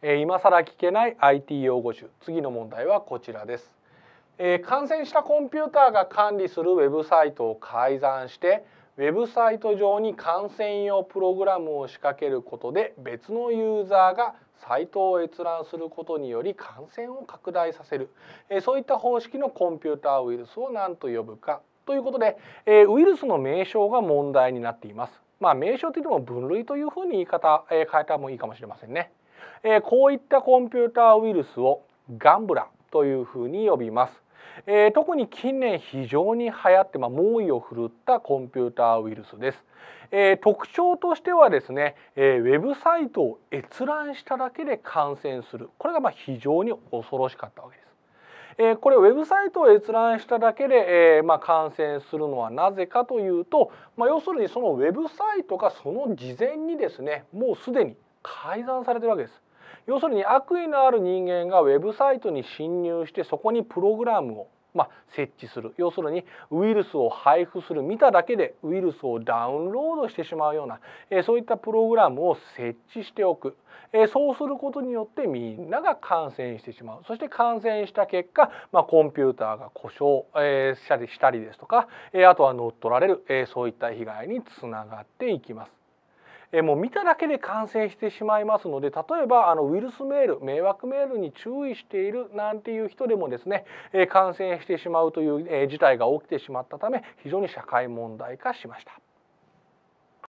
今更聞けない IT 用語集次の問題はこちらです、えー、感染したコンピューターが管理するウェブサイトを改ざんしてウェブサイト上に感染用プログラムを仕掛けることで別のユーザーがサイトを閲覧することにより感染を拡大させる、えそういった方式のコンピューターウイルスを何と呼ぶかということで、えウイルスの名称が問題になっています。まあ、名称というのも分類というふうに言い方、え変えた方もいいかもしれませんね。えー、こういったコンピューターウイルスをガンブラというふうに呼びます。えー、特に近年非常に流行って、まあ、猛威を振るったコンピューターウイルスです。えー、特徴としてはですね、えー、ウェブサイトを閲覧しただけで感染するこれがまあ非常に恐ろしかったわけです。えこれウェブサイトを閲覧しただけで、えまあ、感染するのはなぜかというと、まあ、要するにそのウェブサイトがその事前にですねもうすでに改ざんされてるわけです。要するに悪意のある人間がウェブサイトに侵入してそこにプログラムをまあ、設置する要するにウイルスを配布する見ただけでウイルスをダウンロードしてしまうような、えそういったプログラムを設置しておく、えそうすることによってみんなが感染してしまうそして感染した結果、まあ、コンピューターが故障、えしたりですとか、えあとは乗っ取られる、えそういった被害につながっていきます。えもう見ただけで感染してしまいますので例えばあのウイルスメール迷惑メールに注意しているなんていう人でもですね、え感染してしまうという、え事態が起きてしまったため非常に社会問題化しました。